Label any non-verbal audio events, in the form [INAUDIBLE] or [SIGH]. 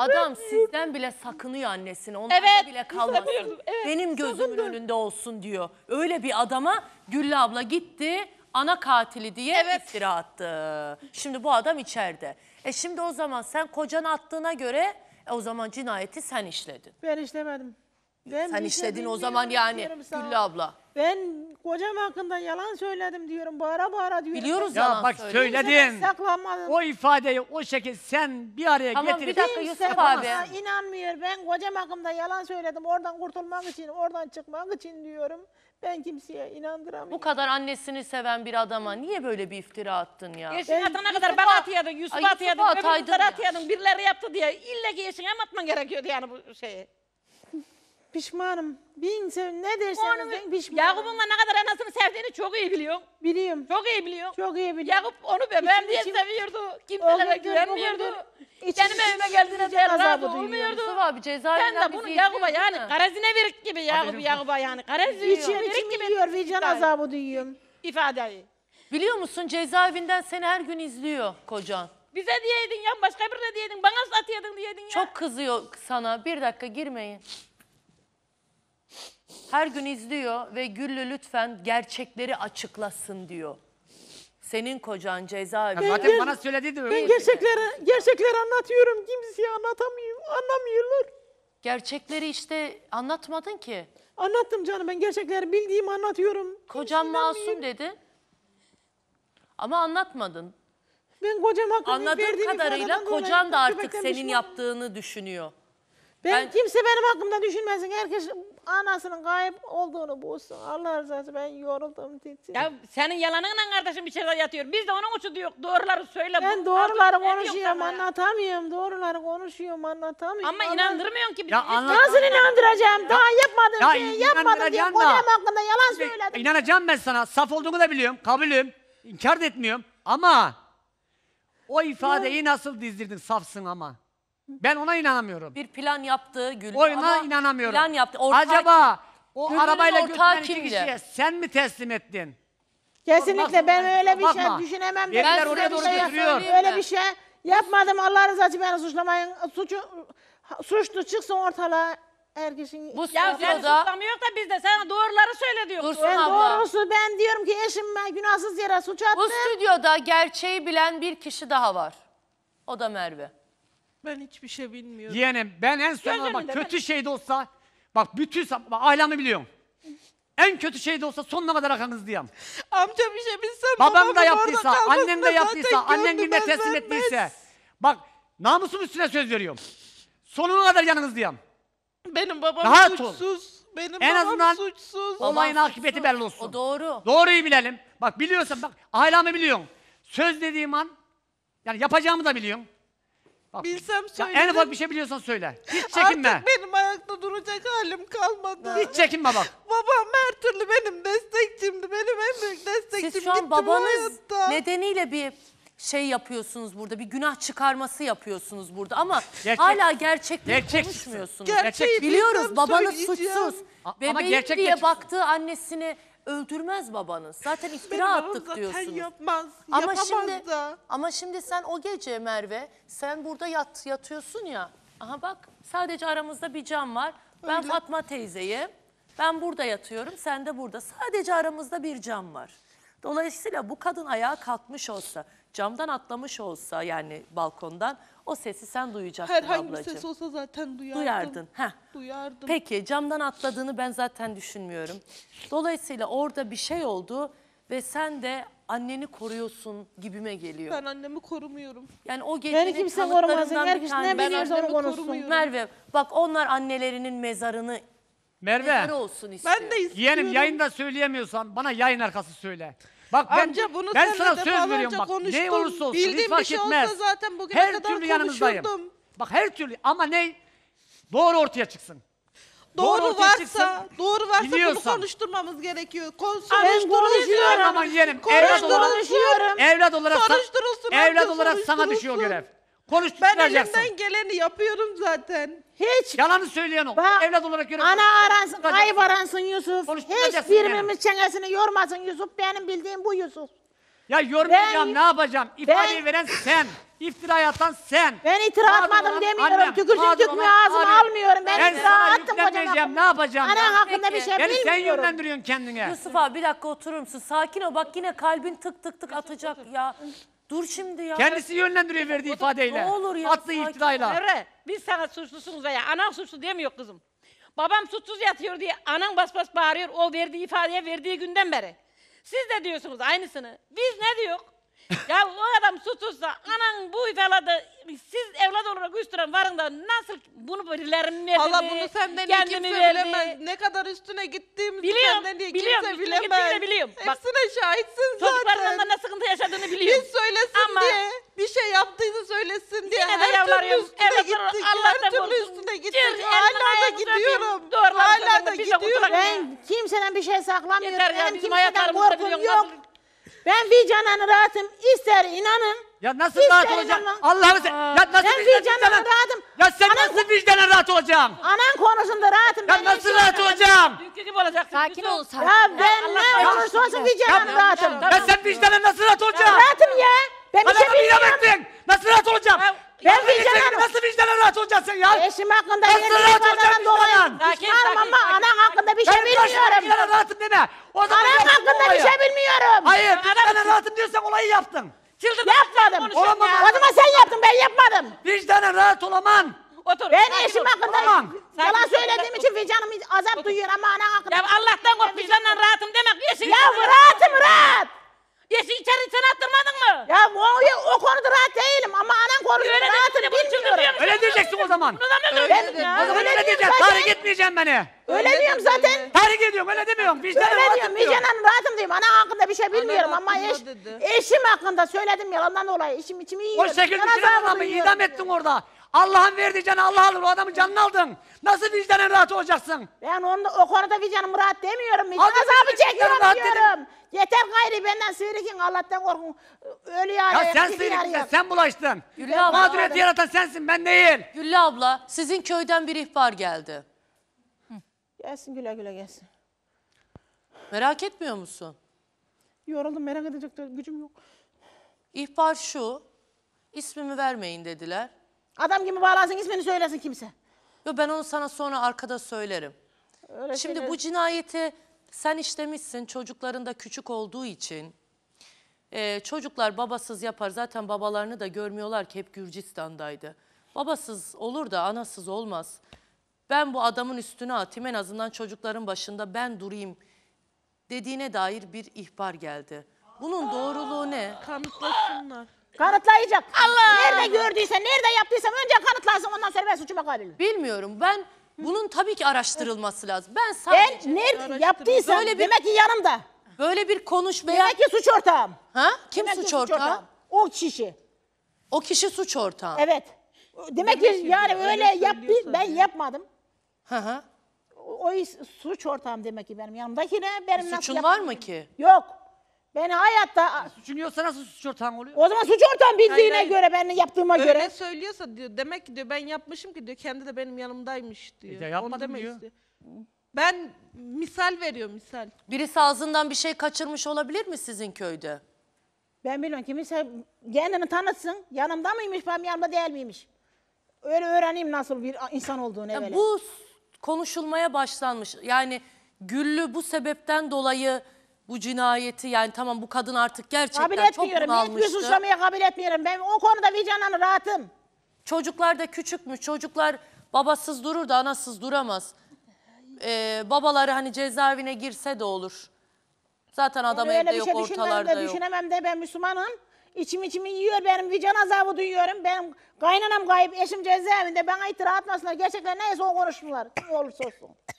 Adam sizden bile sakınıyor annesine, Ondan Evet, bile kalmasın. evet, Benim gözümün sakındım. önünde olsun diyor. Öyle bir adama Güllü abla gitti ana katili diye Evet. iftira attı. Şimdi bu adam içeride. E şimdi o zaman sen kocan attığına göre e o zaman cinayeti sen işledin. Ben işlemedim. Ben Sen bir şey işledin o zaman şey yani Güllü abla. Ben kocam hakkında yalan söyledim diyorum. Bağıra bağıra diyorum. Biliyoruz Ya bak söyledin. Kimseden O ifadeyi o şekilde sen bir araya Tamam, getirip bir dakika Yusuf abi. İnanmıyor. Ben kocam hakkında yalan söyledim. Oradan kurtulmak için, oradan çıkmak için diyorum. Ben kimseye Bu kadar annesini seven bir adama niye böyle bir iftira attın ya? Eşin Ben atana kadar ben bana Yusuf Ay, Yusuf'a Yusuf'a atıyordun, ataydın öbür kızlara ya. birileri yaptı diye. İlle ki eşine mi atman gerekiyordu yani bu şeyi? Pişmanım. Bin se- ne derseniz deyin pişmanım. Yakup'unla ne kadar anasını sevdiğini çok iyi biliyorum. Biliyorum. Çok iyi biliyorum. Çok iyi biliyorum. Yakup onu bebeğim diye İçim- seviyordu. Kimselere gündür, güvenmiyordu. bugündür içim- Benim evime geldiğine de azabı razı olmuyordu. Yusuf abi Sen cezaevinden de bunu bizi Yakup'a yani ha. verik gibi Yakup'u Yakup'a yani karazine İçim, verik içim gibi diyor vicdan azabı duyuyorum. ifadeyi. Biliyor musun cezaevinden seni her gün izliyor kocan. Bize diyeydin ya başka birine diyeydin bana satıyordun diyedin ya. Çok kızıyor sana. Bir dakika girmeyin. Her gün izliyor ve Güllü lütfen gerçekleri açıklasın diyor. Senin kocan cezaevi. Ben Zaten bana söyledi de Ben öyle. gerçekleri, gerçekleri anlatıyorum. Kimseye anlatamıyorum, anlamıyorlar. Gerçekleri işte anlatmadın ki. Anlattım canım ben gerçekleri bildiğimi anlatıyorum. Kocan masum dedi. Ama anlatmadın. Ben kocam hakkında Anladığım kadarıyla kocan da artık senin yaptığını düşünüyor. Ben, Ben- kimse benim hakkımda düşünmesin. Herkes anasının kayıp olduğunu bulsun. Allah razı olsun ben yoruldum titri. Ya senin yalanınla kardeşim içeride yatıyor. Biz de onun için diyor doğruları söyle. Ben Bu- doğruları konuşuyorum anlatamıyorum. Doğruları konuşuyorum anlatamıyorum. Ama Allah- inandırmıyorsun ki Ya Nasıl inandıracağım? Daha yapmadım ya şeyi yapmadım diye da. kocam hakkında yalan söyledim. İnanacağım ben sana. Saf olduğunu da biliyorum. Kabulüm. İnkar etmiyorum. Ama o ifadeyi nasıl dizdirdin? Safsın ama. Ben ona inanamıyorum. Bir plan yaptı Gül. Oyuna ama inanamıyorum. Plan yaptı. Ortağı Acaba o Gül'ün arabayla ortağı götüren iki kimdi? kişiye sen mi teslim ettin? Kesinlikle ben öyle bir şey Bakma. şey düşünemem. Ben Eller size oraya doğru şey götürüyor. Öyle bir şey yapmadım. Allah razı olsun beni suçlamayın. Suçu suçlu çıksın ortalığa. Erkişin Bu Ya sen sırada- suçlamıyor da biz de sana doğruları söyle diyoruz. ben abla. doğrusu ben diyorum ki eşim ben günahsız yere suç attı. Bu stüdyoda gerçeği bilen bir kişi daha var. O da Merve. Ben hiçbir şey bilmiyorum. Yeğenim ben en sonunda bak kötü ben- şey de olsa bak bütün bak, ailem'i biliyorum. En kötü şey de olsa sonuna kadar diyeyim. Amca bir şey bilsem Babam da yaptıysa, annem de yaptıysa, annem gördüm, teslim vermez. ettiyse. Bak namusum üstüne söz veriyorum. Sonuna kadar diyeyim. Benim babam Rahat ol. suçsuz. Benim En babam azından suçsuz. Olayın akıbeti belli olsun. O doğru. Doğruyu bilelim. Bak biliyorsan bak ailemi biliyorum. Söz dediğim an yani yapacağımı da biliyorum. Bilsem Ya söylerim. en ufak bir şey biliyorsan söyle. Hiç çekinme. Artık benim ayakta duracak halim kalmadı. Hiç çekinme bak. Babam her türlü benim destekçimdi. Benim en büyük destekçim Siz şu an babanız nedeniyle bir şey yapıyorsunuz burada. Bir günah çıkarması yapıyorsunuz burada ama Gerçek- hala gerçekleri Gerçek- konuşmuyorsunuz. Gerçeği Gerçek- Biliyoruz babanız suçsuz. ama Bebeğim diye baktığı annesini öldürmez babanız. Zaten iftira Benim attık zaten diyorsunuz. yapmaz. Ama yapamaz şimdi da. ama şimdi sen o gece Merve sen burada yat yatıyorsun ya. Aha bak sadece aramızda bir cam var. Ben Öyle. Fatma teyzeyim. Ben burada yatıyorum, sen de burada. Sadece aramızda bir cam var. Dolayısıyla bu kadın ayağa kalkmış olsa, camdan atlamış olsa yani balkondan o sesi sen duyacaktın Herhangi ablacığım. bir ses olsa zaten duyardım. Duyardın. Heh. Duyardım. Peki camdan atladığını ben zaten düşünmüyorum. Dolayısıyla orada bir şey oldu ve sen de anneni koruyorsun gibime geliyor. Ben annemi korumuyorum. Yani o gecenin Beni kimse bir tanesi. Ben annemi korumuyorum. Merve bak onlar annelerinin mezarını Mezar Merve. olsun istiyor. Ben de istiyorum. Yeğenim yayında söyleyemiyorsan bana yayın arkası söyle. Bak ben, Amca bunu ben sana söz veriyorum bak. Ne olursa olsun hiç Bildiğim fark bir şey etmez. olsa zaten bugüne her kadar türlü yanınızdayım. Bak her türlü ama ne? Doğru ortaya çıksın. Doğru, Doğru varsa, çıksın, doğru varsa bunu biliyorsan. konuşturmamız gerekiyor. Ben konuşuyorum. Aman yeğenim, evlat olarak- Konuşuyorum. Evlat olarak sa- evlat olarak sana düşüyor görev. Konuş Ben elimden geleni yapıyorum zaten. Hiç. Yalanı söyleyen o. Bak, Evlat olarak yürü. Ana aransın, Tutturacaksın. kayıp aransın Yusuf. Hiç tutacaksın birbirimiz çenesini yormasın Yusuf. Benim bildiğim bu Yusuf. Ya yormayacağım Ben- ne yapacağım? İfadeyi Ben- veren sen. İftira atan sen. Ben iftira Mağdur atmadım olan demiyorum. Tükürsün mağdur tükmüyor, ağzımı almıyorum. Ben iftira sana attım kocanın ne yapacağım? Anan hakkında bir şey şey Beni sen bilmiyorum. yönlendiriyorsun kendine. Yusuf abi bir dakika oturur musun? Sakin ol bak yine kalbin tık tık tık atacak ya. Dur şimdi ya. Kendisi yönlendiriyor verdiği ifadeyle. Ne olur ya. Attığı sakin. iftirayla. biz sana suçlusunuz ya. Anan suçlu demiyor kızım. Babam suçsuz yatıyor diye anan bas bas bağırıyor o verdiği ifadeye verdiği günden beri. Siz de diyorsunuz aynısını. Biz ne diyor? [LAUGHS] ya o adam suçsuzsa anan bu ifade siz evlat olarak üstüne varın da nasıl bunu birilerim verdi? Allah bunu senden iyi kimse verdi. bilemez. Ne kadar üstüne gittiğimizi biliyorum, senden iyi biliyorum, kimse üstüne bilemez. gittiğini biliyorum. Bak, Hepsine şahitsin zaten. Çocuklarından da sıkıntı yaşadığını biliyorum. Biz söyle her de yalvarıyorum. gitti, her türlü korktum. üstüne gittik. Hala da gidiyorum. uzatayım, Hala da gidiyorum. Ben kimseden bir şey saklamıyorum. Yeter kimseden korkum yok. Ben vicdanen rahatım. İster inanın. Ya nasıl ister rahat olacaksın? inanın. sen... Ya nasıl Ben vicdanen rahatım. Ya sen nasıl vicdanen rahat olacaksın? Anan konusunda rahatım. Ya nasıl rahat olacaksın? Dünkü gibi olacaksın. Sakin ol sakin. Ya ben ne olursa olsun vicdanen rahatım. Ya sen vicdanen nasıl rahat olacaksın? Rahatım ya. Ben bir şey bilmiyorum. Nasıl rahat olacağım? Ben vicdanım. Nasıl vicdanın rahat olacaksın sen ya? Eşim hakkında Nasıl yeni rahat olacaksın vicdanen? dolayı. Sakin, Pişmanım sakin, ama sakin. anan hakkında bir şey Benim başıma vicdanen bilmiyorum. rahatım deme. O zaman Anan yaptın hakkında bir olayı. şey bilmiyorum. Hayır vicdanen rahatım diyorsan olayı yaptın. Çıldırdın. Yapmadım. Konuşuyorum Olamam. ya. O zaman sen yaptın ben yapmadım. Vicdanen rahat olaman. Otur. Ben sakin eşim ol. hakkında Tamam. yalan Sakin ol. söylediğim için vicdanım azap duyuyor ama anan hakkında. Ya Allah'tan kork vicdanla rahatım demek. Yeşil Ya rahatım rahat. Yeşil içeri sen attırmadın mı? Ya o, o konuda rahat değilim ama anan konusunda Öyle rahatını bilmiyorum. Öyle diyeceksin o zaman. Bunu da mı öldürdün öyle, diyeceksin. Zaten. etmeyeceğim beni. Öyle, diyorum zaten. Tahrik ediyorum öyle demiyorum. Vicdanım öyle rahatım diyorum. Vicdanım rahatım diyorum. Ana hakkında bir şey bilmiyorum ama eş, eşim hakkında söyledim yalandan dolayı. İşim içimi yiyor. O şekilde sen adamı idam ettin orada. Allah'ın verdiği canı Allah alır. O adamın canını aldın. Nasıl vicdanen rahat olacaksın? Ben onu, o konuda vicdanım rahat demiyorum. Vicdan Abi, azabı çekiyorum rahat diyorum. Yeter gayri benden sıyrıkın Allah'tan korkun. Ölü ya. Ya sen sıyrıksın sen bulaştın. Güllü abla. Mağduriyeti yaratan sensin ben değil. Güllü abla sizin köyden bir ihbar geldi. Gelsin güle güle gelsin. Merak etmiyor musun? Yoruldum merak edecek gücüm yok. İhbar şu, ismimi vermeyin dediler. Adam gibi bağlansın ismini söylesin kimse. Yo ben onu sana sonra arkada söylerim. Öyle Şimdi şeyler- bu cinayeti sen işlemişsin çocukların da küçük olduğu için. Ee, çocuklar babasız yapar zaten babalarını da görmüyorlar ki hep Gürcistan'daydı. Babasız olur da anasız olmaz. Ben bu adamın üstüne atayım en azından çocukların başında ben durayım dediğine dair bir ihbar geldi. Bunun doğruluğu ne? Kanıtlasınlar. Kanıtlayacak. Allah! Nerede gördüysem, nerede yaptıysam önce kanıtlasın ondan serbest ben suçuma kabilim. Bilmiyorum ben bunun tabii ki araştırılması lazım. Ben sadece Ben nerede yaptıysam Böyle bir- demek ki yanımda. böyle bir konuşmaya... Demek ki suç ortağım. Ha? Kim Demek suç ortağı? O kişi. O kişi suç ortağı. Evet. Demek ki yani öyle yap söylüyorsa ben yapmadım. Hı hı. O o suç ortağım demek ki benim yanımdakine benim nasıl Suçun yap- var mı ki? Yok. Ben hayatta e, suçluyorsa nasıl suç ortağın oluyor? o zaman suç ortam bildiğine Hayır, hayır. göre ben yaptığıma Öyle göre. söylüyorsa diyor demek ki diyor ben yapmışım ki diyor kendi de benim yanımdaymış e, diyor. ya yapmadım demek diyor. istiyor. Ben misal veriyorum misal. Birisi ağzından bir şey kaçırmış olabilir mi sizin köyde? Ben bilmiyorum kimse kendini tanıtsın. Yanımda mıymış Ben yanımda değil miymiş? Öyle öğreneyim nasıl bir insan olduğunu Ya evvela. bu konuşulmaya başlanmış. Yani Güllü bu sebepten dolayı bu cinayeti yani tamam bu kadın artık gerçekten Kabul çok etmiyorum. bunalmıştı. Hiçbir suçlamayı kabul etmiyorum. Ben o konuda vicdanım, rahatım. Çocuklar da küçük mü? Çocuklar babasız durur da anasız duramaz. Ee, babaları hani cezaevine girse de olur. Zaten adam Onu evde şey yok şey ortalarda de, yok. Düşünemem de ben Müslümanım. İçim içimi yiyor benim vicdan azabı duyuyorum. Benim kaynanam kayıp eşim cezaevinde bana itira atmasınlar. Gerçekten neyse o konuşmalar. Ne olursa olsun.